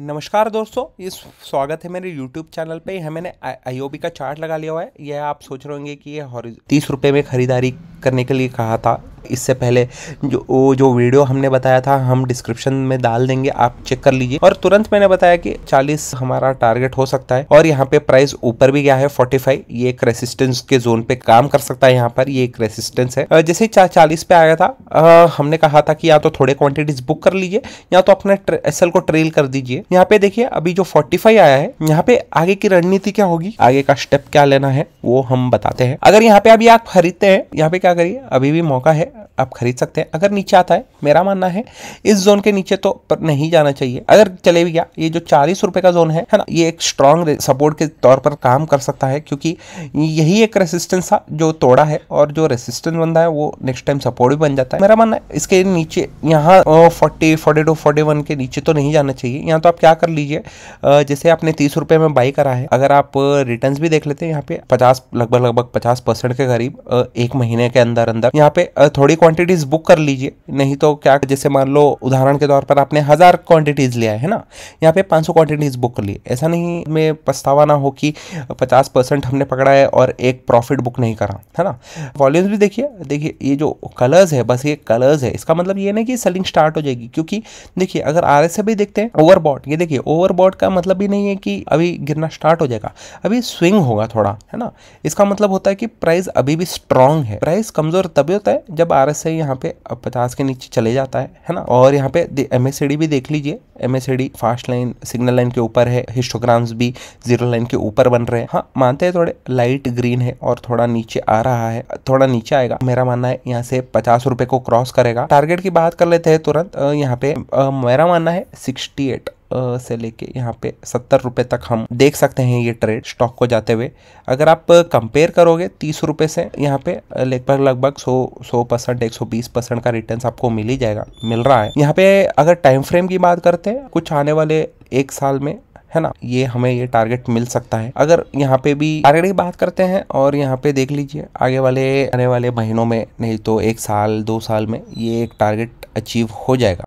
नमस्कार दोस्तों ये स्वागत है मेरे YouTube चैनल पे यहाँ मैंने आईओबी का चार्ट लगा लिया हुआ है यह आप सोच रहे होंगे कि ये तीस रुपये में ख़रीदारी करने के लिए कहा था इससे पहले जो जो वीडियो हमने बताया था हम डिस्क्रिप्शन में डाल देंगे आप चेक कर लीजिए और तुरंत मैंने बताया कि 40 हमारा टारगेट हो सकता है और यहाँ पे प्राइस ऊपर भी गया है 45 ये एक रेसिस्टेंस के जोन पे काम कर सकता है यहाँ पर ये एक रेसिस्टेंस है जैसे ही चालीस पे आया था आ, हमने कहा था कि या तो थोड़े क्वांटिटीज बुक कर लीजिए या तो अपने एस को ट्रेल कर दीजिए यहाँ पे देखिए अभी जो फोर्टी आया है यहाँ पे आगे की रणनीति क्या होगी आगे का स्टेप क्या लेना है वो हम बताते हैं अगर यहाँ पे अभी आप खरीदते हैं यहाँ पे क्या करिए अभी भी मौका है आप खरीद सकते हैं अगर नीचे आता है मेरा मानना है इस जोन के नीचे तो पर नहीं जाना चाहिए अगर चले भी गया ये जो चालीस रुपए का जोन है है ना ये एक स्ट्रांग सपोर्ट के तौर पर काम कर सकता है क्योंकि यही एक रेसिस्टेंस था जो तोड़ा है और जो रेसिस्टेंस बनता है वो नेक्स्ट टाइम सपोर्ट भी बन जाता है मेरा मानना है इसके नीचे यहाँ forty forty two forty one के नीचे तो नहीं जाना चाहिए यहाँ तो आप क्या कर लीजिए जैसे आपने तीस रुपये में बाई करा है अगर आप रिटर्न भी देख लेते हैं यहाँ पे पचास लगभग लगभग पचास परसेंट के करीब एक महीने के अंदर अंदर यहाँ पे थोड़ी क्वांटिटीज़ बुक कर लीजिए नहीं तो क्या जैसे मान लो उदाहरण के तौर पर आपने हज़ार क्वांटिटीज़ लिया है ना यहाँ पे 500 क्वांटिटीज़ बुक कर लिए ऐसा नहीं में पछतावा ना हो कि 50 परसेंट हमने पकड़ा है और एक प्रॉफिट बुक नहीं करा है ना वॉल्यूम्स भी देखिए देखिए ये जो कलर्स है बस ये कलर्स है इसका मतलब ये नहीं कि सेलिंग स्टार्ट हो जाएगी क्योंकि देखिए अगर आर एस भी देखते हैं ओवरबॉट ये देखिए ओवरबॉट का मतलब भी नहीं है कि अभी गिरना स्टार्ट हो जाएगा अभी स्विंग होगा थोड़ा है ना इसका मतलब होता है कि प्राइस अभी भी स्ट्रांग है प्राइस कमज़ोर तभी होता है जब आर से यहाँ पे पचास के नीचे चले जाता है है ना और यहाँ पे एम भी देख लीजिए M S fast line signal line के ऊपर है हिस्टोग्राम्स भी जीरो लाइन के ऊपर बन रहे हैं हाँ मानते हैं थोड़े लाइट ग्रीन है और थोड़ा नीचे आ रहा है थोड़ा नीचे आएगा मेरा मानना है यहाँ से पचास रुपए को क्रॉस करेगा टारगेट की बात कर लेते हैं तुरंत यहाँ पे मेरा मानना है सिक्सटी एट से लेके यहाँ पे सत्तर रुपये तक हम देख सकते हैं ये ट्रेड स्टॉक को जाते हुए अगर आप कंपेयर करोगे तीस रुपये से यहाँ पे लगभग लगभग सौ सौ परसेंट एक सौ बीस परसेंट का रिटर्न आपको मिल ही जाएगा मिल रहा है यहाँ पे अगर टाइम फ्रेम की बात करते हैं कुछ आने वाले एक साल में है ना ये हमें ये टारगेट मिल सकता है अगर यहाँ पे भी टारगेट की बात करते हैं और यहाँ पे देख लीजिए आगे वाले आने वाले महीनों में नहीं तो एक साल दो साल में ये एक टारगेट अचीव हो जाएगा